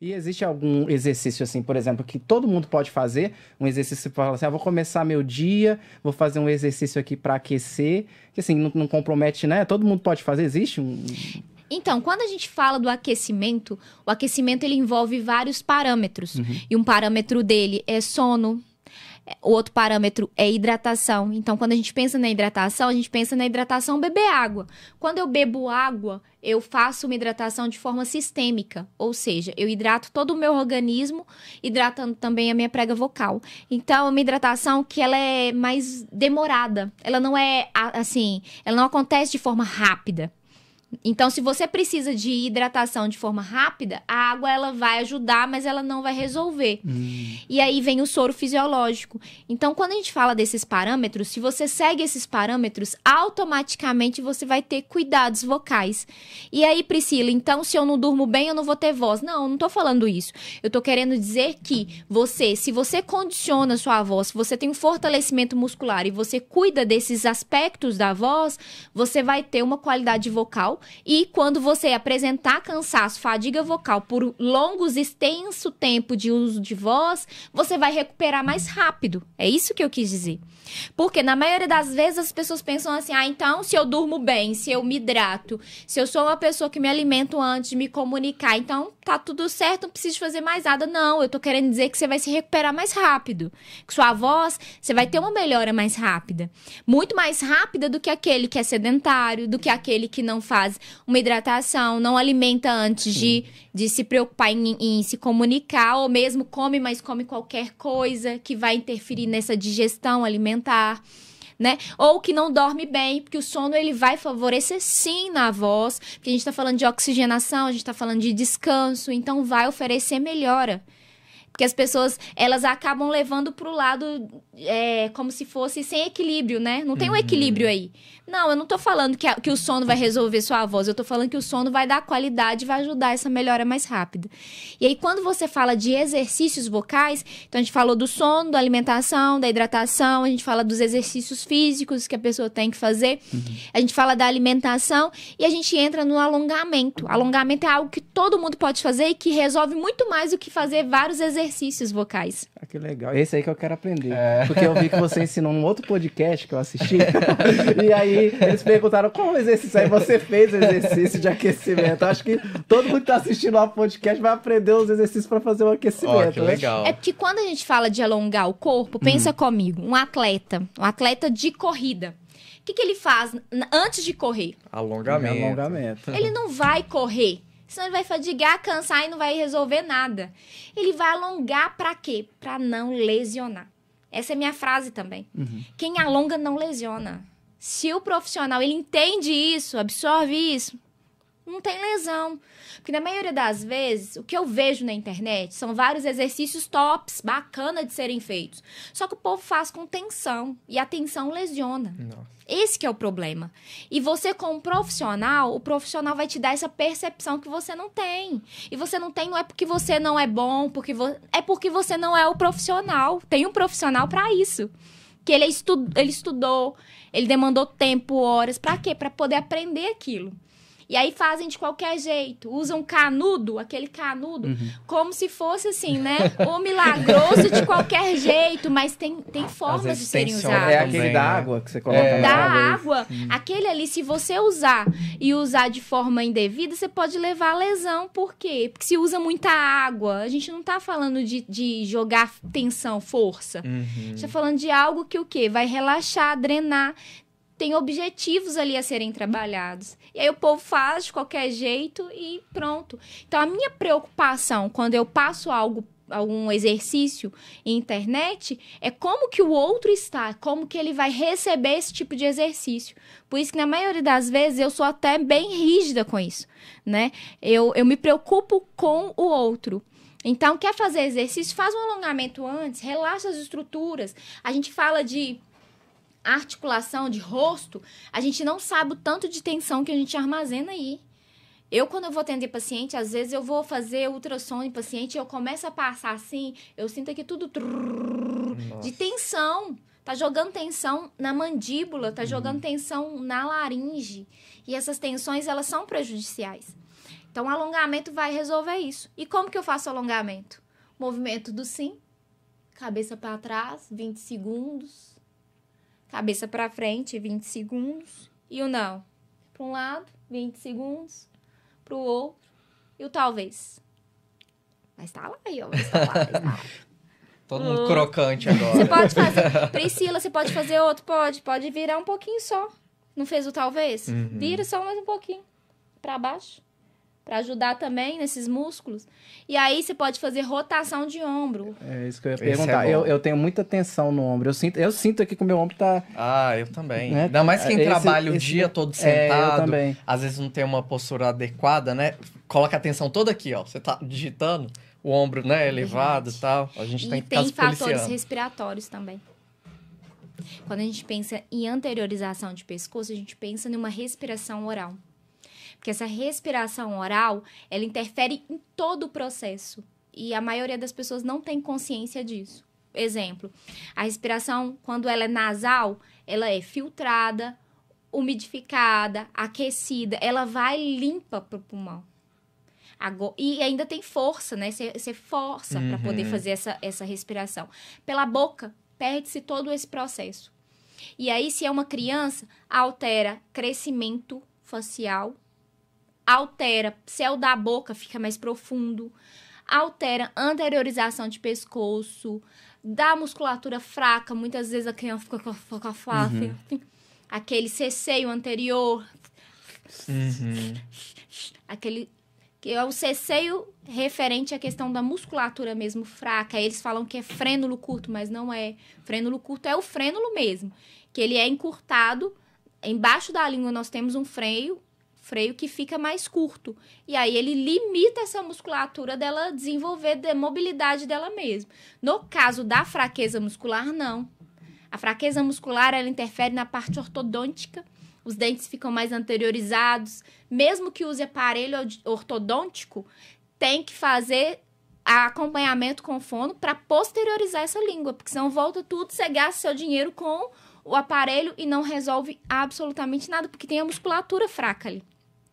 E existe algum exercício, assim, por exemplo, que todo mundo pode fazer? Um exercício para falar assim: ah, vou começar meu dia, vou fazer um exercício aqui para aquecer, que assim, não, não, compromete, né? Todo mundo pode fazer? Existe um. Então, quando a gente fala do aquecimento, o aquecimento ele envolve vários parâmetros. Uhum. E um parâmetro dele é sono, o outro parâmetro é hidratação. Então, quando a gente pensa na hidratação, a gente pensa na hidratação beber água. Quando eu bebo água, eu faço uma hidratação de forma sistêmica, ou seja, eu hidrato todo o meu organismo, hidratando também a minha prega vocal. Então, é uma hidratação que ela é mais demorada. Ela não é assim, ela não acontece de forma rápida. Então, se você precisa de hidratação de forma rápida, a água ela vai ajudar, mas ela não vai resolver. Hum. E aí vem o soro fisiológico. Então, quando a gente fala desses parâmetros, se você segue esses parâmetros, automaticamente você vai ter cuidados vocais. E aí, Priscila, então se eu não durmo bem, eu não vou ter voz. Não, eu não tô falando isso. Eu tô querendo dizer que você, se você condiciona a sua voz, se você tem um fortalecimento muscular e você cuida desses aspectos da voz, você vai ter uma qualidade vocal e quando você apresentar cansaço, fadiga vocal por longos, extenso tempo de uso de voz, você vai recuperar mais rápido. É isso que eu quis dizer. Porque na maioria das vezes as pessoas pensam assim: ah, então se eu durmo bem, se eu me hidrato, se eu sou uma pessoa que me alimento antes de me comunicar, então tá tudo certo, não preciso fazer mais nada. Não, eu tô querendo dizer que você vai se recuperar mais rápido. Que sua voz, você vai ter uma melhora mais rápida. Muito mais rápida do que aquele que é sedentário, do que aquele que não faz faz uma hidratação, não alimenta antes de, de se preocupar em, em, se comunicar, ou mesmo come, mas come qualquer coisa que vai interferir nessa digestão alimentar. Né? Ou que não dorme bem, porque o sono ele vai favorecer sim na voz, porque a gente está falando de oxigenação, a gente está falando de descanso, então vai oferecer melhora que as pessoas elas acabam levando para o lado é, como se fosse sem equilíbrio, né? Não tem um uhum. equilíbrio aí. Não, eu não tô falando que, a, que o sono vai resolver sua voz, eu tô falando que o sono vai dar qualidade, vai ajudar essa melhora mais rápida. E aí, quando você fala de exercícios vocais, então a gente falou do sono, da alimentação, da hidratação, a gente fala dos exercícios físicos que a pessoa tem que fazer, uhum. a gente fala da alimentação e a gente entra no alongamento. Alongamento é algo que todo mundo pode fazer e que resolve muito mais do que fazer vários exercícios exercícios vocais. Ah, que legal. Esse aí que eu quero aprender. É. Porque eu vi que você ensinou num outro podcast que eu assisti. e aí eles perguntaram qual exercício aí você fez exercício de aquecimento. Acho que todo mundo que tá assistindo ao podcast vai aprender os exercícios para fazer o aquecimento. Oh, né? que legal. É porque quando a gente fala de alongar o corpo, pensa hum. comigo, um atleta, um atleta de corrida. O que, que ele faz antes de correr? Alongamento. Alongamento. Ele não vai correr Senão ele vai fadigar, cansar e não vai resolver nada. Ele vai alongar para quê? Para não lesionar. Essa é minha frase também. Uhum. Quem alonga não lesiona. Se o profissional ele entende isso, absorve isso, não tem lesão. Porque na maioria das vezes, o que eu vejo na internet são vários exercícios tops, bacana de serem feitos. Só que o povo faz com tensão e a tensão lesiona. Nossa. Esse que é o problema. E você como profissional, o profissional vai te dar essa percepção que você não tem. E você não tem não é porque você não é bom, porque vo... é porque você não é o profissional. Tem um profissional para isso que ele, estu ele estudou, ele demandou tempo, horas, para quê? Para poder aprender aquilo. E aí fazem de qualquer jeito, usam canudo, aquele canudo, uhum. como se fosse assim, né? O milagroso de qualquer jeito, mas tem, tem formas de serem usadas. É aquele também, da né? água que você coloca é. Da água. Hum. Aquele ali, se você usar e usar de forma indevida, você pode levar a lesão. Por quê? Porque se usa muita água. A gente não tá falando de, de jogar tensão, força. Uhum. A gente tá falando de algo que o quê? Vai relaxar, drenar tem objetivos ali a serem trabalhados. E aí o povo faz de qualquer jeito e pronto. Então a minha preocupação quando eu passo algo algum exercício em internet, é como que o outro está, como que ele vai receber esse tipo de exercício. Por isso que na maioria das vezes eu sou até bem rígida com isso, né? Eu, eu me preocupo com o outro. Então, quer fazer exercício? Faz um alongamento antes, relaxa as estruturas. A gente fala de articulação, de rosto, a gente não sabe o tanto de tensão que a gente armazena aí. Eu, quando eu vou atender paciente, às vezes eu vou fazer ultrassom em paciente eu começo a passar assim, eu sinto aqui tudo de tensão. Tá jogando tensão na mandíbula, tá hum. jogando tensão na laringe. E essas tensões, elas são prejudiciais. Então, o alongamento vai resolver isso. E como que eu faço alongamento? Movimento do sim, cabeça para trás, 20 segundos Cabeça para frente, 20 segundos. E o não? Para um lado, 20 segundos. Para o outro. E o talvez. Mas tá lá aí, ó. Mas tá lá, tá Todo mundo crocante agora. Você pode fazer. Priscila, você pode fazer outro? Pode. Pode virar um pouquinho só. Não fez o talvez? Uhum. Vira só mais um pouquinho. Pra baixo para ajudar também nesses músculos. E aí você pode fazer rotação de ombro. É isso que eu ia é perguntar. É eu, eu tenho muita tensão no ombro. Eu sinto, eu sinto aqui que o meu ombro tá. Ah, eu também. Né? Ainda mais quem esse, trabalha o dia todo sentado. É, eu também. Às vezes não tem uma postura adequada, né? Coloca a tensão toda aqui, ó. Você tá digitando, o ombro, né, elevado e tal. A gente e tá tem que tem fatores policiando. respiratórios também. Quando a gente pensa em anteriorização de pescoço, a gente pensa numa respiração oral. Porque essa respiração oral, ela interfere em todo o processo. E a maioria das pessoas não tem consciência disso. Exemplo, a respiração, quando ela é nasal, ela é filtrada, umidificada, aquecida, ela vai limpa pro pulmão. e ainda tem força, né? Você força uhum. para poder fazer essa, essa respiração. Pela boca, perde-se todo esse processo. E aí, se é uma criança, altera crescimento facial, altera céu da boca, fica mais profundo, altera anteriorização de pescoço, dá musculatura fraca, muitas vezes a criança fica com a face, uhum. aquele cesseio anterior, uhum. aquele que é o cesseio referente à questão da musculatura mesmo fraca. Eles falam que é frênulo curto, mas não é. Frênulo curto é o frênulo mesmo, que ele é encurtado. Embaixo da língua nós temos um freio freio que fica mais curto. E aí ele limita essa musculatura dela desenvolver de mobilidade dela mesma. No caso da fraqueza muscular, não. A fraqueza muscular ela interfere na parte ortodôntica. Os dentes ficam mais anteriorizados, mesmo que use aparelho ortodôntico, tem que fazer acompanhamento com fono para posteriorizar essa língua, porque senão volta tudo, você gasta seu dinheiro com o aparelho e não resolve absolutamente nada, porque tem a musculatura fraca ali.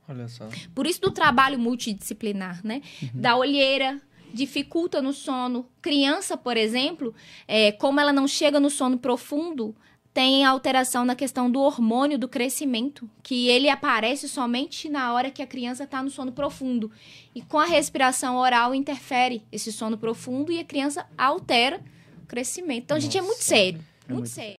Olha só. Por isso do trabalho multidisciplinar, né? Uhum. Da olheira, dificulta no sono. Criança, por exemplo, é, como ela não chega no sono profundo, tem alteração na questão do hormônio do crescimento, que ele aparece somente na hora que a criança está no sono profundo. E com a respiração oral interfere esse sono profundo e a criança altera o crescimento. Então, Nossa. gente, é muito sério. É muito, muito sério.